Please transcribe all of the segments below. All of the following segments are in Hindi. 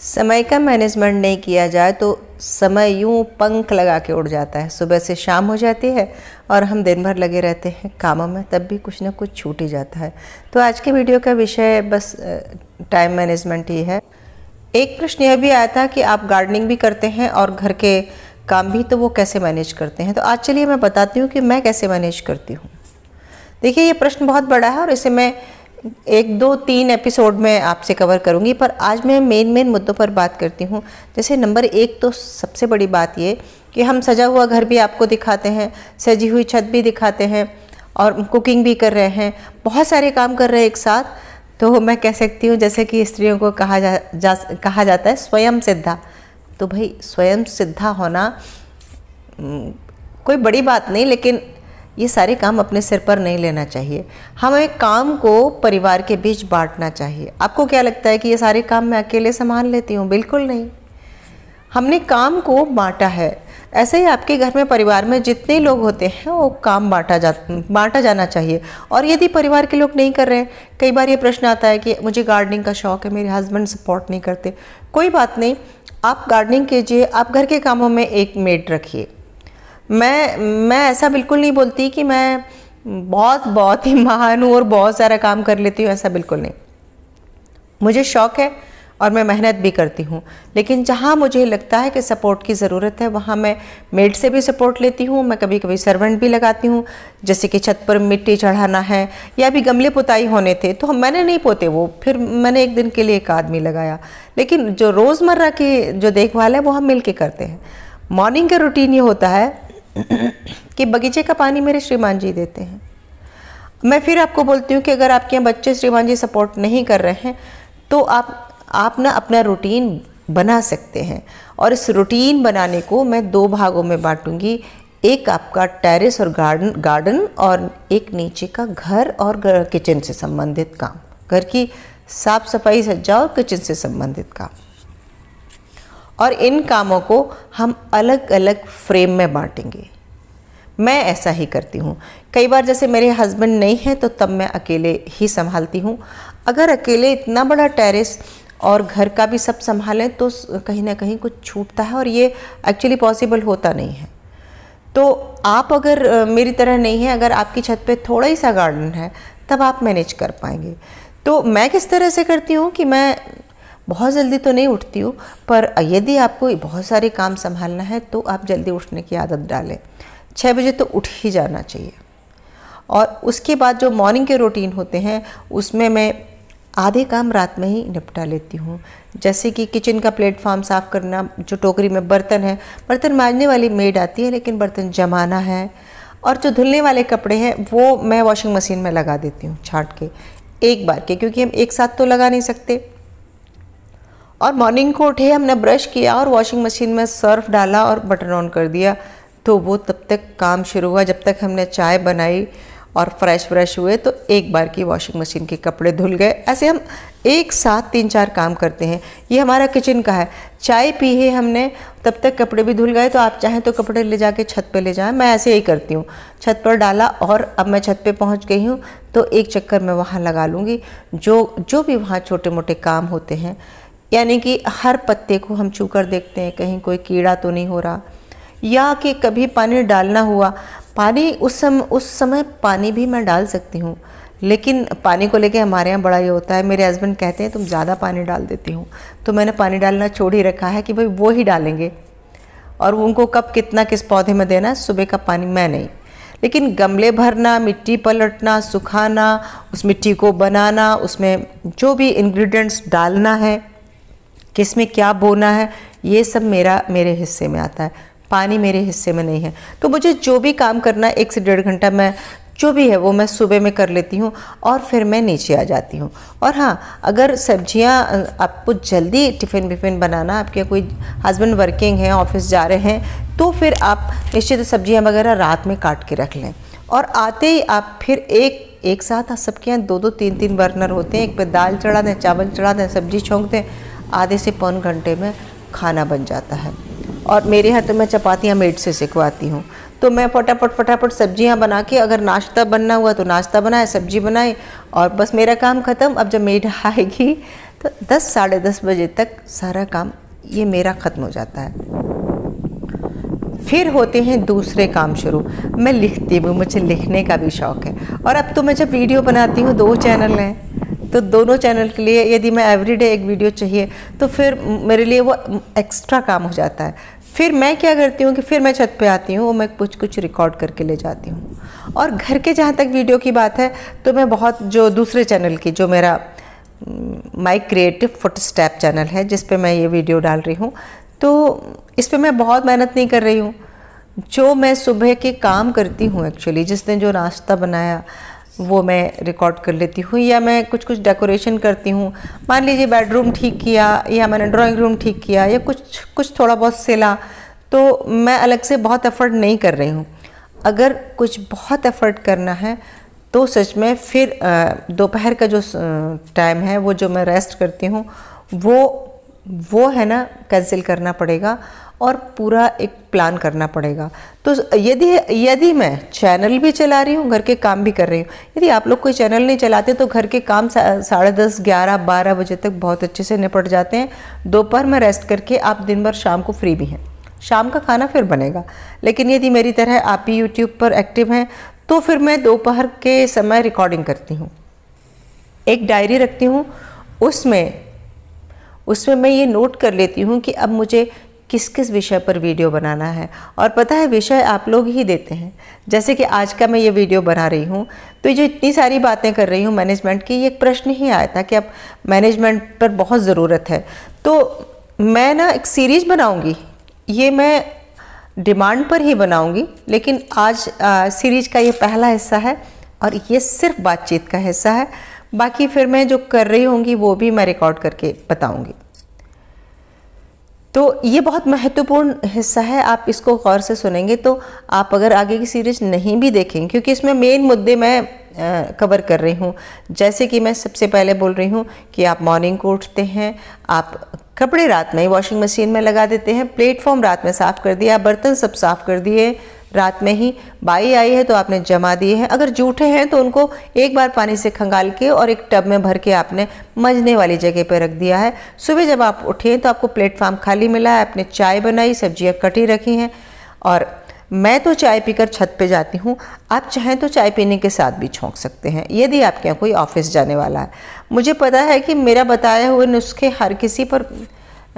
समय का मैनेजमेंट नहीं किया जाए तो समय यूँ पंख लगा के उड़ जाता है सुबह से शाम हो जाती है और हम दिन भर लगे रहते हैं कामों में तब भी कुछ ना कुछ छूट ही जाता है तो आज के वीडियो का विषय बस टाइम मैनेजमेंट ही है एक प्रश्न यह भी आया था कि आप गार्डनिंग भी करते हैं और घर के काम भी तो वो कैसे मैनेज करते हैं तो आज चलिए मैं बताती हूँ कि मैं कैसे मैनेज करती हूँ देखिए ये प्रश्न बहुत बड़ा है और इसे मैं एक दो तीन एपिसोड में आपसे कवर करूँगी पर आज मैं मेन मेन मुद्दों पर बात करती हूँ जैसे नंबर एक तो सबसे बड़ी बात ये कि हम सजा हुआ घर भी आपको दिखाते हैं सजी हुई छत भी दिखाते हैं और कुकिंग भी कर रहे हैं बहुत सारे काम कर रहे हैं एक साथ तो मैं कह सकती हूँ जैसे कि स्त्रियों को कहा जा, जा कहा जाता है स्वयं सिद्धा तो भाई स्वयं सिद्धा होना हम्म, कोई बड़ी बात नहीं लेकिन ये सारे काम अपने सिर पर नहीं लेना चाहिए हमें काम को परिवार के बीच बांटना चाहिए आपको क्या लगता है कि ये सारे काम मैं अकेले संभाल लेती हूँ बिल्कुल नहीं हमने काम को बांटा है ऐसे ही आपके घर में परिवार में जितने लोग होते हैं वो काम बांटा जा बांटा जाना चाहिए और यदि परिवार के लोग नहीं कर रहे हैं कई बार ये प्रश्न आता है कि मुझे गार्डनिंग का शौक़ है मेरे हस्बैंड सपोर्ट नहीं करते कोई बात नहीं आप गार्डनिंग कीजिए आप घर के कामों में एक मेड रखिए मैं मैं ऐसा बिल्कुल नहीं बोलती कि मैं बहुत बहुत ही महान हूँ और बहुत सारा काम कर लेती हूँ ऐसा बिल्कुल नहीं मुझे शौक़ है और मैं मेहनत भी करती हूँ लेकिन जहाँ मुझे लगता है कि सपोर्ट की ज़रूरत है वहाँ मैं मेड से भी सपोर्ट लेती हूँ मैं कभी कभी सर्वेंट भी लगाती हूँ जैसे कि छत पर मिट्टी चढ़ाना है या अभी गमले पुताई होने थे तो मैंने नहीं पोते वो फिर मैंने एक दिन के लिए एक आदमी लगाया लेकिन जो रोज़मर्रा की जो देखभाल है वो हम मिल के करते हैं मॉर्निंग का रूटीन ये होता है कि बगीचे का पानी मेरे श्रीमान जी देते हैं मैं फिर आपको बोलती हूँ कि अगर आपके यहाँ बच्चे श्रीमान जी सपोर्ट नहीं कर रहे हैं तो आप आप ना अपना रूटीन बना सकते हैं और इस रूटीन बनाने को मैं दो भागों में बांटूंगी एक आपका टेरेस और गार्डन गार्डन और एक नीचे का घर और किचन से संबंधित काम घर की साफ़ सफाई सज्जा और किचन से संबंधित काम और इन कामों को हम अलग अलग फ्रेम में बांटेंगे मैं ऐसा ही करती हूँ कई बार जैसे मेरे हस्बैंड नहीं हैं तो तब मैं अकेले ही संभालती हूँ अगर अकेले इतना बड़ा टेरेस और घर का भी सब संभालें तो कहीं ना कहीं कुछ छूटता है और ये एक्चुअली पॉसिबल होता नहीं है तो आप अगर मेरी तरह नहीं है अगर आपकी छत पे थोड़ा ही सा गार्डन है तब आप मैनेज कर पाएंगे तो मैं किस तरह से करती हूँ कि मैं बहुत जल्दी तो नहीं उठती हूँ पर यदि आपको बहुत सारे काम संभालना है तो आप जल्दी उठने की आदत डालें छः बजे तो उठ ही जाना चाहिए और उसके बाद जो मॉर्निंग के रूटीन होते हैं उसमें मैं आधे काम रात में ही निपटा लेती हूँ जैसे कि किचन का प्लेटफॉर्म साफ़ करना जो टोकरी में बर्तन है बर्तन मारने वाली मेड आती है लेकिन बर्तन जमाना है और जो धुलने वाले कपड़े हैं वो मैं वॉशिंग मशीन में लगा देती हूँ छाट के एक बार के क्योंकि हम एक साथ तो लगा नहीं सकते और मॉर्निंग को उठे हमने ब्रश किया और वॉशिंग मशीन में सर्फ डाला और बटन ऑन कर दिया तो वो तब तक काम शुरू हुआ जब तक हमने चाय बनाई और फ्रेश व्रेश हुए तो एक बार की वॉशिंग मशीन के कपड़े धुल गए ऐसे हम एक साथ तीन चार काम करते हैं ये हमारा किचन का है चाय पी है हमने तब तक कपड़े भी धुल गए तो आप चाहें तो कपड़े ले जाके छत पे ले जाएं मैं ऐसे ही करती हूँ छत पर डाला और अब मैं छत पे पहुँच गई हूँ तो एक चक्कर मैं वहाँ लगा लूँगी जो जो भी वहाँ छोटे मोटे काम होते हैं यानी कि हर पत्ते को हम छू कर देखते हैं कहीं कोई कीड़ा तो नहीं हो रहा या कि कभी पानी डालना हुआ पानी उस सम उस समय पानी भी मैं डाल सकती हूँ लेकिन पानी को लेके हमारे यहाँ बड़ा ये होता है मेरे हस्बैंड कहते हैं तुम ज़्यादा पानी डाल देती हूँ तो मैंने पानी डालना छोड़ ही रखा है कि भाई वो ही डालेंगे और उनको कब कितना किस पौधे में देना है सुबह का पानी मैं नहीं लेकिन गमले भरना मिट्टी पलटना सुखाना उस मिट्टी को बनाना उसमें जो भी इन्ग्रीडियंट्स डालना है किस में क्या बोना है ये सब मेरा मेरे हिस्से में आता है पानी मेरे हिस्से में नहीं है तो मुझे जो भी काम करना है एक से डेढ़ घंटा मैं जो भी है वो मैं सुबह में कर लेती हूँ और फिर मैं नीचे आ जाती हूँ और हाँ अगर सब्जियाँ आपको जल्दी टिफ़िन विफिन बनाना आपके कोई हस्बैंड वर्किंग है ऑफिस जा रहे हैं तो फिर आप निश्चित सब्जियाँ वगैरह रात में काट के रख लें और आते ही आप फिर एक एक साथ सबके यहाँ दो दो तीन तीन बर्नर होते हैं एक पे दाल चढ़ा दें चावल चढ़ा दें सब्जी छोंक दें आधे से पौन घंटे में खाना बन जाता है और मेरे यहाँ तो मैं चपातियाँ मेड से सिखवाती हूँ तो मैं फटाफट फटाफट सब्जियाँ बना के अगर नाश्ता बनना हुआ तो नाश्ता बनाए सब्जी बनाए और बस मेरा काम ख़त्म अब जब मेड आएगी तो दस साढ़े दस बजे तक सारा काम ये मेरा ख़त्म हो जाता है फिर होते हैं दूसरे काम शुरू मैं लिखती हूँ मुझे लिखने का भी शौक़ है और अब तो मैं जब वीडियो बनाती हूँ दो चैनल हैं तो दोनों चैनल के लिए यदि मैं एवरीडे एक वीडियो चाहिए तो फिर मेरे लिए वो एक्स्ट्रा काम हो जाता है फिर मैं क्या करती हूँ कि फिर मैं छत पे आती हूँ वो मैं कुछ कुछ रिकॉर्ड करके ले जाती हूँ और घर के जहाँ तक वीडियो की बात है तो मैं बहुत जो दूसरे चैनल की जो मेरा my creative foot step channel है जिस पर मैं ये वीडियो डाल रही हूँ तो इस पर मैं बहुत मेहनत नहीं कर रही हूँ जो मैं सुबह के काम करती हूँ एक्चुअली जिस दिन जो नाश्ता बनाया वो मैं रिकॉर्ड कर लेती हूँ या मैं कुछ कुछ डेकोरेशन करती हूँ मान लीजिए बेडरूम ठीक किया या मैंने ड्राइंग रूम ठीक किया या कुछ कुछ थोड़ा बहुत सिला तो मैं अलग से बहुत एफ़र्ट नहीं कर रही हूँ अगर कुछ बहुत एफ़र्ट करना है तो सच में फिर दोपहर का जो टाइम है वो जो मैं रेस्ट करती हूँ वो वो है ना कैंसिल करना पड़ेगा और पूरा एक प्लान करना पड़ेगा तो यदि यदि मैं चैनल भी चला रही हूँ घर के काम भी कर रही हूँ यदि आप लोग कोई चैनल नहीं चलाते तो घर के काम साढ़े दस ग्यारह बारह बजे तक बहुत अच्छे से निपट जाते हैं दोपहर में रेस्ट करके आप दिन भर शाम को फ्री भी हैं शाम का खाना फिर बनेगा लेकिन यदि मेरी तरह आप ही यूट्यूब पर एक्टिव हैं तो फिर मैं दोपहर के समय रिकॉर्डिंग करती हूँ एक डायरी रखती हूँ उसमें उसमें मैं ये नोट कर लेती हूँ कि अब मुझे किस किस विषय पर वीडियो बनाना है और पता है विषय आप लोग ही देते हैं जैसे कि आज का मैं ये वीडियो बना रही हूँ तो जो इतनी सारी बातें कर रही हूँ मैनेजमेंट की ये एक प्रश्न ही आया था कि अब मैनेजमेंट पर बहुत ज़रूरत है तो मैं ना एक सीरीज़ बनाऊँगी ये मैं डिमांड पर ही बनाऊँगी लेकिन आज सीरीज़ का ये पहला हिस्सा है और ये सिर्फ बातचीत का हिस्सा है बाकी फिर मैं जो कर रही होंगी वो भी मैं रिकॉर्ड करके बताऊँगी तो ये बहुत महत्वपूर्ण हिस्सा है आप इसको गौर से सुनेंगे तो आप अगर आगे की सीरीज नहीं भी देखें क्योंकि इसमें मेन मुद्दे मैं कवर कर रही हूँ जैसे कि मैं सबसे पहले बोल रही हूँ कि आप मॉर्निंग को उठते हैं आप कपड़े रात में वॉशिंग मशीन में लगा देते हैं प्लेटफॉर्म रात में साफ़ कर दिया बर्तन सब साफ़ कर दिए रात में ही बाई आई है तो आपने जमा दिए हैं अगर जूठे हैं तो उनको एक बार पानी से खंगाल के और एक टब में भर के आपने मजने वाली जगह पर रख दिया है सुबह जब आप उठे तो आपको प्लेटफार्म खाली मिला है आपने चाय बनाई सब्जियाँ कटी रखी हैं और मैं तो चाय पीकर छत पे जाती हूँ आप चाहें तो चाय पीने के साथ भी छोंक सकते हैं यदि आपके यहाँ कोई ऑफिस जाने वाला है मुझे पता है कि मेरा बताए हुए नुस्खे हर किसी पर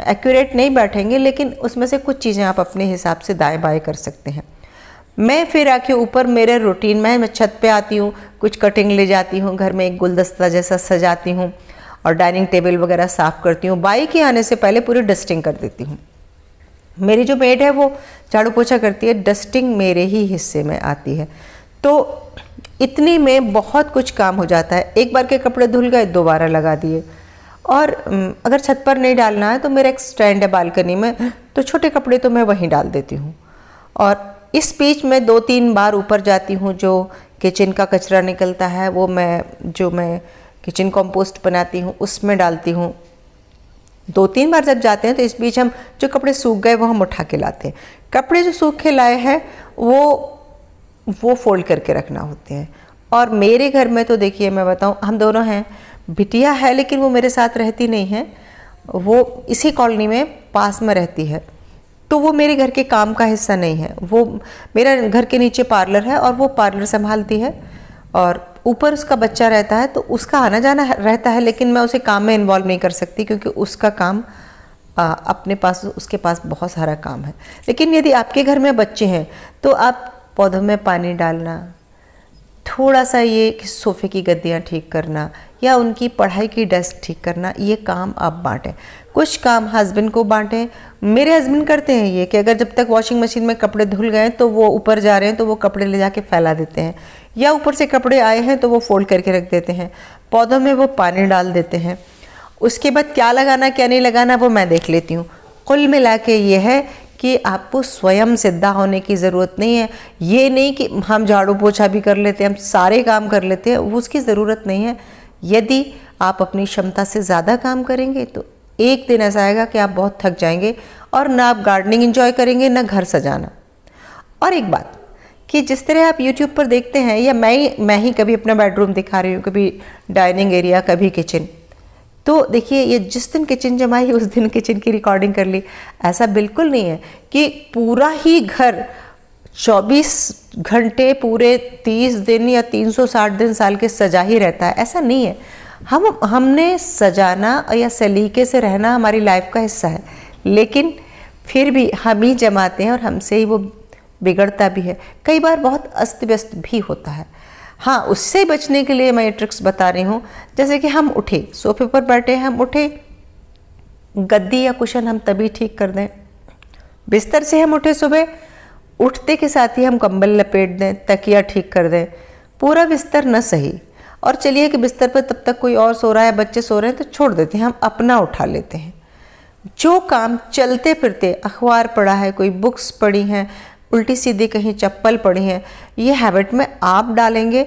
एक्यूरेट नहीं बैठेंगे लेकिन उसमें से कुछ चीज़ें आप अपने हिसाब से दाएँ बाएँ कर सकते हैं मैं फिर आके ऊपर मेरे रूटीन में मैं छत पे आती हूँ कुछ कटिंग ले जाती हूँ घर में एक गुलदस्ता जैसा सजाती हूँ और डाइनिंग टेबल वगैरह साफ़ करती हूँ बाई के आने से पहले पूरी डस्टिंग कर देती हूँ मेरी जो मेड है वो झाड़ू पोछा करती है डस्टिंग मेरे ही हिस्से में आती है तो इतनी में बहुत कुछ काम हो जाता है एक बार के कपड़े धुल गए दोबारा लगा दिए और अगर छत पर नहीं डालना है तो मेरा एक स्टैंड है बालकनी में तो छोटे कपड़े तो मैं वहीं डाल देती हूँ और इस स्पीच में दो तीन बार ऊपर जाती हूँ जो किचन का कचरा निकलता है वो मैं जो मैं किचन कंपोस्ट बनाती हूँ उसमें डालती हूँ दो तीन बार जब जाते हैं तो इस बीच हम जो कपड़े सूख गए वो हम उठा के लाते हैं कपड़े जो सूख के लाए हैं वो वो फोल्ड करके रखना होते हैं और मेरे घर में तो देखिए मैं बताऊँ हम दोनों हैं बिटिया है लेकिन वो मेरे साथ रहती नहीं है वो इसी कॉलोनी में पास में रहती है तो वो मेरे घर के काम का हिस्सा नहीं है वो मेरा घर के नीचे पार्लर है और वो पार्लर संभालती है और ऊपर उसका बच्चा रहता है तो उसका आना जाना रहता है लेकिन मैं उसे काम में इन्वॉल्व नहीं कर सकती क्योंकि उसका काम आ, अपने पास उसके पास बहुत सारा काम है लेकिन यदि आपके घर में बच्चे हैं तो आप पौधों में पानी डालना थोड़ा सा ये कि सोफ़े की गद्दियाँ ठीक करना या उनकी पढ़ाई की डेस्क ठीक करना ये काम आप बांटें कुछ काम हस्बैंड को बांटें मेरे हस्बैंड करते हैं ये कि अगर जब तक वॉशिंग मशीन में कपड़े धुल गए तो वो ऊपर जा रहे हैं तो वो कपड़े ले जाके फैला देते हैं या ऊपर से कपड़े आए हैं तो वो फोल्ड करके रख देते हैं पौधों में वो पानी डाल देते हैं उसके बाद क्या लगाना क्या नहीं लगाना वो मैं देख लेती हूँ कुल मिला के ये है कि आपको स्वयं सिद्धा होने की ज़रूरत नहीं है ये नहीं कि हम झाड़ू पोछा भी कर लेते हैं हम सारे काम कर लेते हैं उसकी ज़रूरत नहीं है यदि आप अपनी क्षमता से ज़्यादा काम करेंगे तो एक दिन ऐसा आएगा कि आप बहुत थक जाएंगे और ना आप गार्डनिंग इन्जॉय करेंगे ना घर सजाना और एक बात कि जिस तरह आप YouTube पर देखते हैं या मैं ही मैं ही कभी अपना बेडरूम दिखा रही हूँ कभी डाइनिंग एरिया कभी किचन तो देखिए ये जिस दिन किचन जमाई उस दिन किचन की रिकॉर्डिंग कर ली ऐसा बिल्कुल नहीं है कि पूरा ही घर 24 घंटे पूरे 30 दिन या 360 दिन साल के सजा ही रहता है ऐसा नहीं है हम हमने सजाना या सलीके से रहना हमारी लाइफ का हिस्सा है लेकिन फिर भी हम ही जमाते हैं और हमसे ही वो बिगड़ता भी है कई बार बहुत अस्त व्यस्त भी होता है हाँ उससे बचने के लिए मैं ये ट्रिक्स बता रही हूँ जैसे कि हम उठे सोफे पर बैठे हम उठे गद्दी या कुशन हम तभी ठीक कर दें बिस्तर से हम उठे सुबह उठते के साथ ही हम कंबल लपेट दें तकिया ठीक कर दें पूरा बिस्तर न सही और चलिए कि बिस्तर पर तब तक कोई और सो रहा है बच्चे सो रहे हैं तो छोड़ देते हैं हम अपना उठा लेते हैं जो काम चलते फिरते अखबार पढ़ा है कोई बुक्स पढ़ी हैं उल्टी सीधी कहीं चप्पल पड़ी हैं ये हैबिट में आप डालेंगे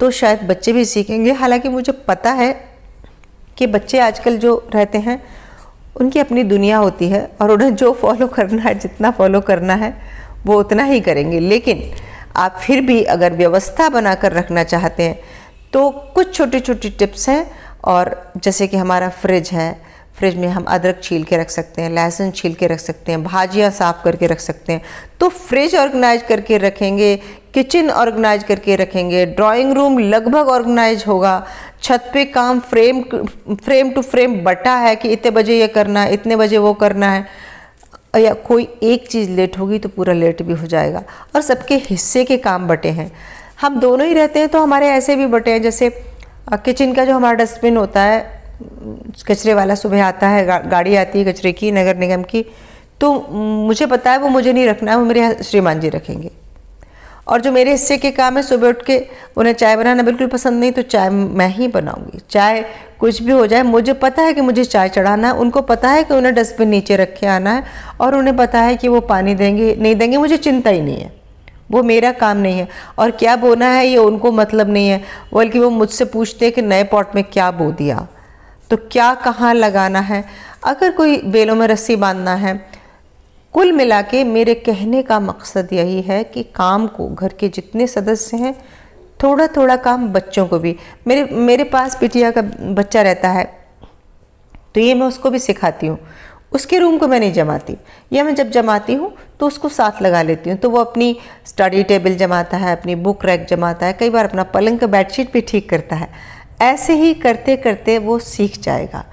तो शायद बच्चे भी सीखेंगे हालांकि मुझे पता है कि बच्चे आजकल जो रहते हैं उनकी अपनी दुनिया होती है और उन्हें जो फॉलो करना है जितना फॉलो करना है वो उतना ही करेंगे लेकिन आप फिर भी अगर व्यवस्था बनाकर रखना चाहते हैं तो कुछ छोटी छोटी टिप्स हैं और जैसे कि हमारा फ्रिज है फ्रिज में हम अदरक छील के रख सकते हैं लहसुन छील के रख सकते हैं भाजियाँ साफ़ करके रख सकते हैं तो फ्रिज ऑर्गेनाइज करके रखेंगे किचन ऑर्गेनाइज करके रखेंगे ड्राइंग रूम लगभग ऑर्गेनाइज होगा छत पे काम फ्रेम फ्रेम टू फ्रेम बटा है कि इतने बजे ये करना है इतने बजे वो करना है या कोई एक चीज़ लेट होगी तो पूरा लेट भी हो जाएगा और सबके हिस्से के काम बटे हैं हम दोनों ही रहते हैं तो हमारे ऐसे भी बटे हैं जैसे किचन का जो हमारा डस्टबिन होता है कचरे वाला सुबह आता है गा, गाड़ी आती है कचरे की नगर निगम की तो मुझे पता है वो मुझे नहीं रखना है वो मेरे श्रीमान जी रखेंगे और जो मेरे हिस्से के काम है सुबह उठ के उन्हें चाय बनाना बिल्कुल पसंद नहीं तो चाय मैं ही बनाऊंगी चाय कुछ भी हो जाए मुझे पता है कि मुझे चाय चढ़ाना है उनको पता है कि उन्हें डस्टबिन नीचे रख के आना है और उन्हें पता है कि वो पानी देंगे नहीं देंगे मुझे चिंता ही नहीं है वो मेरा काम नहीं है और क्या बोना है ये उनको मतलब नहीं है बल्कि वो मुझसे पूछते हैं कि नए पॉट में क्या बो दिया तो क्या कहाँ लगाना है अगर कोई बेलों में रस्सी बांधना है कुल मिला के मेरे कहने का मकसद यही है कि काम को घर के जितने सदस्य हैं थोड़ा थोड़ा काम बच्चों को भी मेरे मेरे पास पिटिया का बच्चा रहता है तो ये मैं उसको भी सिखाती हूँ उसके रूम को मैं नहीं जमाती या मैं जब जमाती हूँ तो उसको साथ लगा लेती हूँ तो वो अपनी स्टडी टेबल जमाता है अपनी बुक रैक जमाता है कई बार अपना पलंग का बेडशीट भी ठीक करता है ऐसे ही करते करते वो सीख जाएगा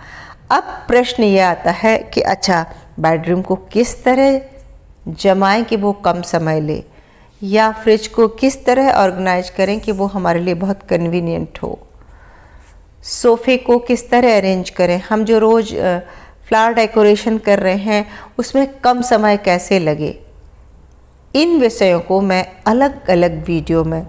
अब प्रश्न ये आता है कि अच्छा बेडरूम को किस तरह जमाएं कि वो कम समय ले या फ्रिज को किस तरह ऑर्गेनाइज करें कि वो हमारे लिए बहुत कन्वीनियंट हो सोफ़े को किस तरह अरेंज करें हम जो रोज़ फ्लावर डेकोरेशन कर रहे हैं उसमें कम समय कैसे लगे इन विषयों को मैं अलग अलग वीडियो में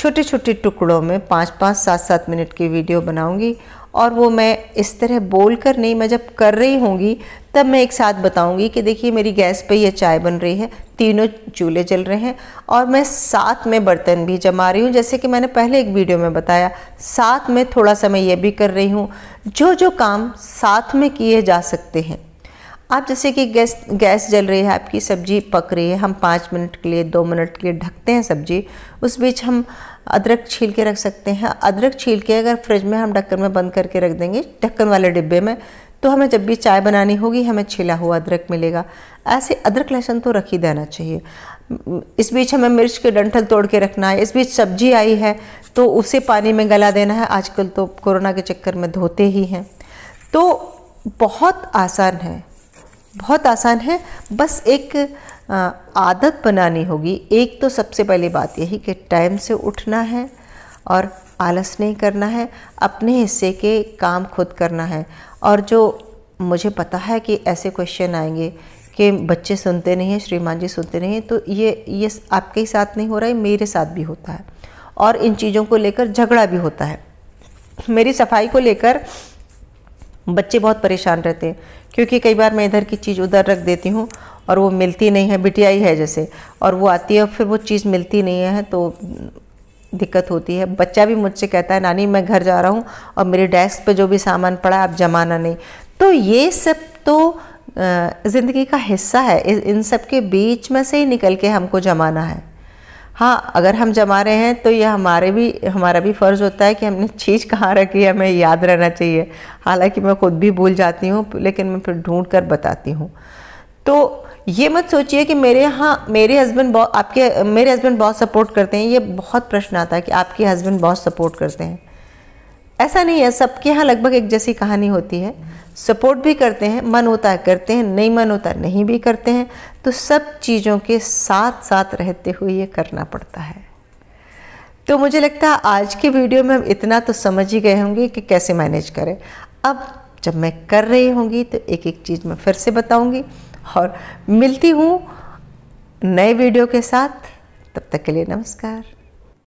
छोटे छोटे टुकड़ों में पाँच पाँच सात सात मिनट की वीडियो बनाऊंगी और वो मैं इस तरह बोल कर नहीं मैं जब कर रही होंगी तब मैं एक साथ बताऊंगी कि देखिए मेरी गैस पे ये चाय बन रही है तीनों चूल्हे जल रहे हैं और मैं साथ में बर्तन भी जमा रही हूँ जैसे कि मैंने पहले एक वीडियो में बताया साथ में थोड़ा सा मैं ये भी कर रही हूँ जो जो काम साथ में किए जा सकते हैं आप जैसे कि गैस गैस जल रही है आपकी सब्ज़ी पक रही है हम पाँच मिनट के लिए दो मिनट के लिए ढकते हैं सब्ज़ी उस बीच हम अदरक छील के रख सकते हैं अदरक छील के अगर फ्रिज में हम ढक्कन में बंद करके रख देंगे ढक्कन वाले डिब्बे में तो हमें जब भी चाय बनानी होगी हमें छिला हुआ अदरक मिलेगा ऐसे अदरक लहसुन तो रख ही देना चाहिए इस बीच हमें मिर्च के डंठल तोड़ के रखना है इस बीच सब्जी आई है तो उसे पानी में गला देना है आजकल तो कोरोना के चक्कर में धोते ही हैं तो बहुत आसान है बहुत आसान है बस एक आदत बनानी होगी एक तो सबसे पहली बात यही कि टाइम से उठना है और आलस नहीं करना है अपने हिस्से के काम खुद करना है और जो मुझे पता है कि ऐसे क्वेश्चन आएंगे कि बच्चे सुनते नहीं हैं श्रीमान जी सुनते नहीं हैं तो ये ये आपके ही साथ नहीं हो रहा है मेरे साथ भी होता है और इन चीज़ों को लेकर झगड़ा भी होता है मेरी सफाई को लेकर बच्चे बहुत परेशान रहते हैं क्योंकि कई बार मैं इधर की चीज़ उधर रख देती हूँ और वो मिलती नहीं है बिटियाई है जैसे और वो आती है और फिर वो चीज़ मिलती नहीं है तो दिक्कत होती है बच्चा भी मुझसे कहता है नानी मैं घर जा रहा हूँ और मेरे डेस्क पे जो भी सामान पड़ा आप जमाना नहीं तो ये सब तो ज़िंदगी का हिस्सा है इन सब के बीच में से ही निकल के हमको जमाना है हाँ अगर हम जमा रहे हैं तो ये हमारे भी हमारा भी फ़र्ज़ होता है कि हमने चीज़ कहाँ रखी है हमें याद रहना चाहिए हालांकि मैं खुद भी भूल जाती हूँ लेकिन मैं फिर ढूंढ कर बताती हूँ तो ये मत सोचिए कि मेरे यहाँ मेरे हस्बैंड बहुत आपके मेरे हस्बैंड बहुत सपोर्ट करते हैं ये बहुत प्रश्न आता है कि आपके हस्बैंड बहुत सपोर्ट करते हैं ऐसा नहीं है सबके यहाँ लगभग एक जैसी कहानी होती है सपोर्ट भी करते हैं मन होता है करते हैं नहीं मन होता नहीं भी करते हैं तो सब चीज़ों के साथ साथ रहते हुए ये करना पड़ता है तो मुझे लगता है आज के वीडियो में हम इतना तो समझ ही गए होंगे कि कैसे मैनेज करें अब जब मैं कर रही होंगी तो एक एक चीज़ मैं फिर से बताऊंगी और मिलती हूँ नए वीडियो के साथ तब तक के लिए नमस्कार